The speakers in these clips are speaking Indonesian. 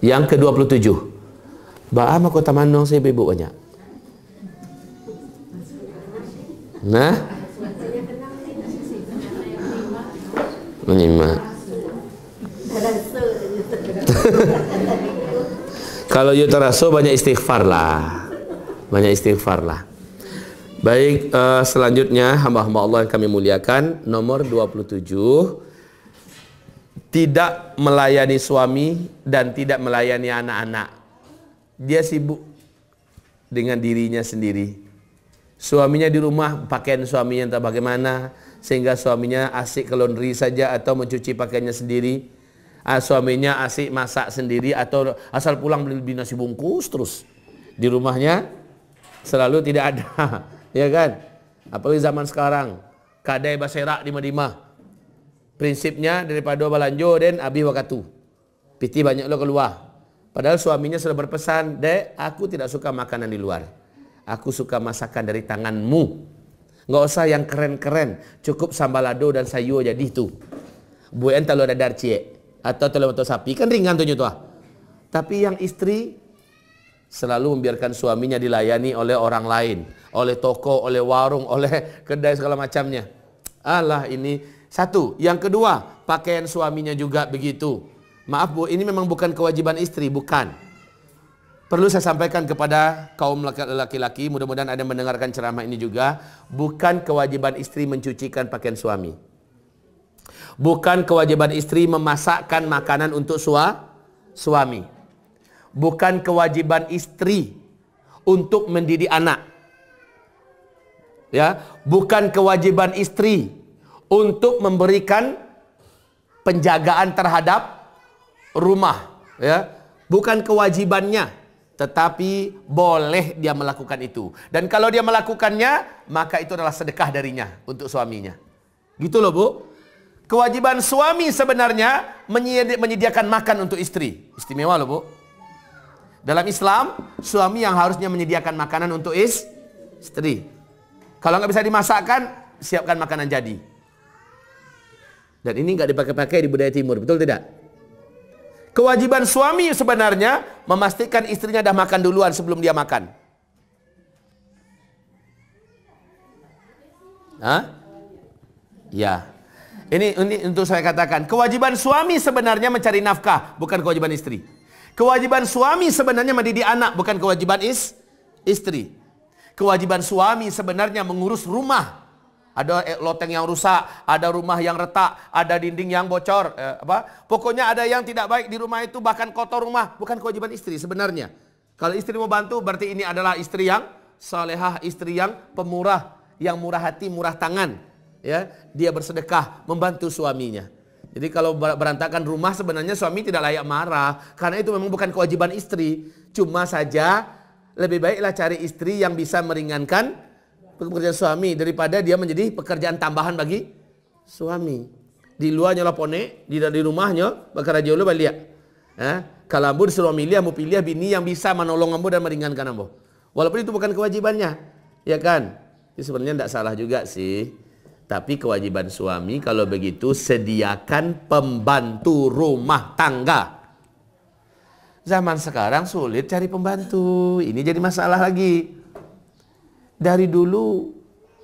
Yang ke-27. Ba'a mako tamannong saya bebo banyak. Nah. Menyimak. Kalau you terasa banyak istighfar lah. Banyak istighfar lah. Baik, uh, selanjutnya hamba-hamba Allah yang kami muliakan nomor 27 tidak melayani suami dan tidak melayani anak-anak. Dia sibuk dengan dirinya sendiri. Suaminya di rumah, pakaian suaminya entah bagaimana, sehingga suaminya asik ke laundry saja atau mencuci pakaiannya sendiri. Ah, suaminya asik masak sendiri atau asal pulang beli, beli nasi bungkus terus. Di rumahnya selalu tidak ada, ya kan? Apalagi zaman sekarang, kadai baserak di Madinah prinsipnya daripada dua balanjo dan abi wakatu piti banyak lo keluar padahal suaminya sudah berpesan dek aku tidak suka makanan di luar aku suka masakan dari tanganmu nggak usah yang keren-keren cukup sambalado dan sayur jadi itu Bu buen telur ada cie atau telur atau sapi kan ringan tuh nyutah. tapi yang istri selalu membiarkan suaminya dilayani oleh orang lain, oleh toko, oleh warung, oleh kedai segala macamnya. Allah ini satu, yang kedua, pakaian suaminya juga begitu. Maaf Bu, ini memang bukan kewajiban istri, bukan. Perlu saya sampaikan kepada kaum laki-laki, mudah-mudahan ada mendengarkan ceramah ini juga, bukan kewajiban istri mencucikan pakaian suami. Bukan kewajiban istri memasakkan makanan untuk sua, suami. Bukan kewajiban istri untuk mendidik anak. Ya, bukan kewajiban istri untuk memberikan penjagaan terhadap rumah ya bukan kewajibannya tetapi boleh dia melakukan itu dan kalau dia melakukannya maka itu adalah sedekah darinya untuk suaminya gitu loh Bu kewajiban suami sebenarnya menyedi menyediakan makan untuk istri istimewa loh Bu dalam Islam suami yang harusnya menyediakan makanan untuk istri kalau nggak bisa dimasakkan siapkan makanan jadi dan ini nggak dipakai-pakai di budaya timur, betul tidak? Kewajiban suami sebenarnya memastikan istrinya dah makan duluan sebelum dia makan. Hah? Ya. Ini, ini untuk saya katakan, kewajiban suami sebenarnya mencari nafkah, bukan kewajiban istri. Kewajiban suami sebenarnya mendidik anak, bukan kewajiban is, istri. Kewajiban suami sebenarnya mengurus rumah, ada eh, loteng yang rusak, ada rumah yang retak, ada dinding yang bocor, eh, apa? Pokoknya ada yang tidak baik di rumah itu bahkan kotor rumah, bukan kewajiban istri sebenarnya. Kalau istri mau bantu berarti ini adalah istri yang salehah, istri yang pemurah, yang murah hati, murah tangan, ya. Dia bersedekah membantu suaminya. Jadi kalau berantakan rumah sebenarnya suami tidak layak marah karena itu memang bukan kewajiban istri. Cuma saja lebih baiklah cari istri yang bisa meringankan pekerjaan suami daripada dia menjadi pekerjaan tambahan bagi suami. Di luarnya lapone, di di rumahnya bakara jauh balia. Eh, kalau ambo disuruh milih, ambo pilih bini yang bisa menolong ambo dan meringankan ambo. Walaupun itu bukan kewajibannya, ya kan? Itu sebenarnya tidak salah juga sih. Tapi kewajiban suami kalau begitu sediakan pembantu rumah tangga. Zaman sekarang sulit cari pembantu. Ini jadi masalah lagi. Dari dulu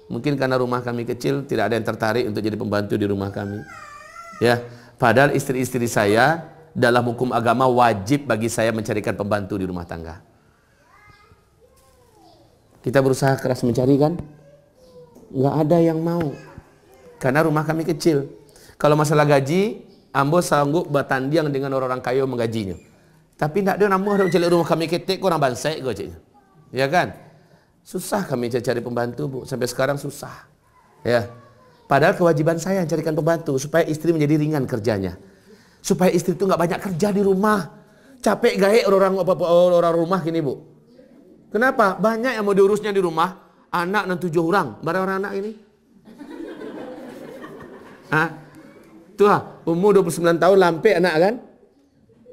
mungkin karena rumah kami kecil tidak ada yang tertarik untuk jadi pembantu di rumah kami. Ya, padahal istri-istri saya dalam hukum agama wajib bagi saya mencarikan pembantu di rumah tangga. Kita berusaha keras mencari kan? Nggak ada yang mau. Karena rumah kami kecil. Kalau masalah gaji, Ambo sanggup bertandang dengan orang-orang kayu menggajinya. Tapi nak dia nama orang celik rumah kami ketik, orang bansai ke Ya kan? Susah kami cari pembantu, Bu. Sampai sekarang susah. Ya. Padahal kewajiban saya carikan pembantu supaya istri menjadi ringan kerjanya. Supaya istri itu nggak banyak kerja di rumah. Capek gaek orang orang rumah gini, Bu. Kenapa? Banyak yang mau diurusnya di rumah. Anak dan tujuh orang. Barang orang anak ini. Hah? Tuh, ah, umur 29 tahun lampe anak kan?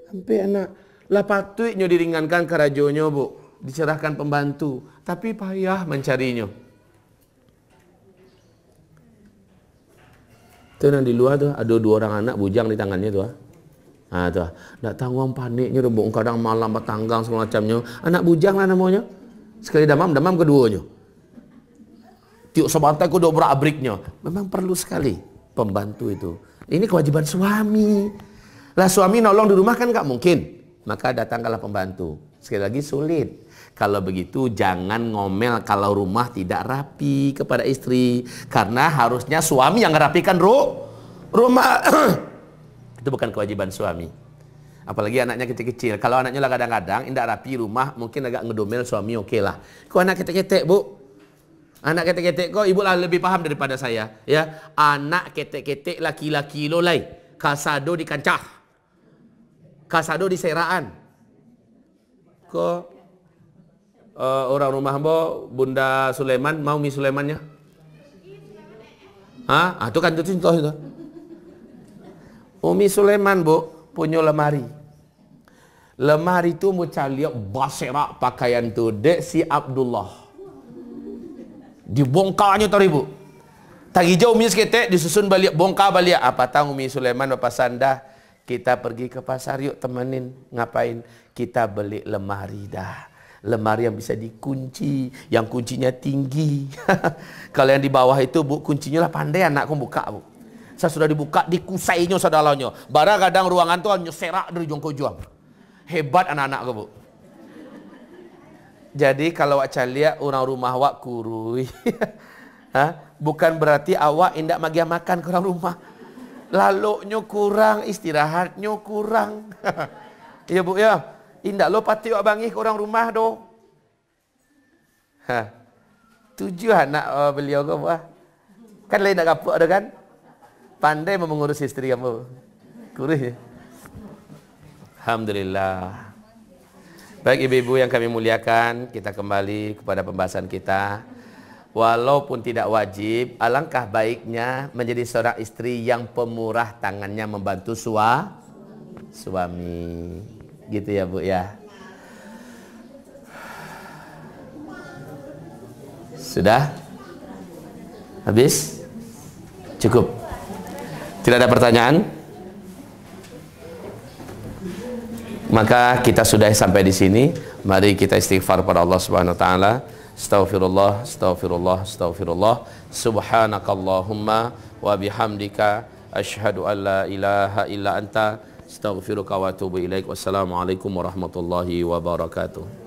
Lampe anak. Lah patutnya diringankan karajonyo, Bu dicerahkan pembantu, tapi payah mencarinya. Itu yang di luar tuh ada dua orang anak bujang di tangannya tuh. Ah, ah tuh, ah. Nak tanggung paniknya tuh, kadang malam batanggang segala macamnya. Anak bujang lah namanya. Sekali damam, damam keduanya. Tiup sebantai ku dobrak abriknya. Memang perlu sekali pembantu itu. Ini kewajiban suami. Lah suami nolong di rumah kan nggak mungkin. Maka datanglah pembantu. Sekali lagi sulit. Kalau begitu jangan ngomel kalau rumah tidak rapi kepada istri. Karena harusnya suami yang merapikan ru rumah. Itu bukan kewajiban suami. Apalagi anaknya kecil-kecil. Kalau anaknya lah kadang-kadang tidak rapi rumah mungkin agak ngedomel suami oke lah. Kok anak ketek-ketek bu? Anak ketek-ketek kok ibu lah lebih paham daripada saya. ya Anak ketek-ketek laki-laki lo lay. Kasado di kancah. Kasado di seraan. Kok uh, orang rumah Mbok Bunda Sulaiman mau mi Sulaimannya? Hah? Ah, itu kan itu contoh itu. Umi Sulaiman, Bu, punya lemari. Lemari tu macam lihat basera pakaian tuh dek si Abdullah. Dibongkarnya tadi, Bu. Tak hijau umi sekete disusun balik bongkar balik apa tahu umi Sulaiman Bapak Sanda kita pergi ke pasar yuk temenin ngapain kita beli lemari dah lemari yang bisa dikunci, yang kuncinya tinggi. Kalau yang di bawah itu bu, kuncinya lah pandai anak aku buka bu. Saya sudah dibuka, dikusainya sadalanya. Bara kadang ruangan tuh serak dari jongko juang. Hebat anak-anak aku bu. Jadi kalau awak calia orang rumah awak kurui. Bukan berarti awak indak magia makan ke orang rumah. lalu kurang, istirahatnya kurang. Iya bu ya. Indah lo pati awak bangih ke orang rumah doh. Ha. Tujuh anak uh, beliau ke buah. Kan lain nak kapuk ada kan? Pandai mengurus istri kamu. kurih. Alhamdulillah. Baik ibu-ibu yang kami muliakan, kita kembali kepada pembahasan kita. Walaupun tidak wajib, alangkah baiknya menjadi seorang istri yang pemurah tangannya membantu sua, suami gitu ya Bu ya. Sudah? Habis? Cukup. Tidak ada pertanyaan? Maka kita sudah sampai di sini. Mari kita istighfar pada Allah Subhanahu wa taala. Astaghfirullah, astaghfirullah, astaghfirullah. Subhanakallahumma wa bihamdika asyhadu an la ilaha illa anta Astaghfiruka wa atubu ilaik. Wassalamualaikum warahmatullahi wabarakatuh.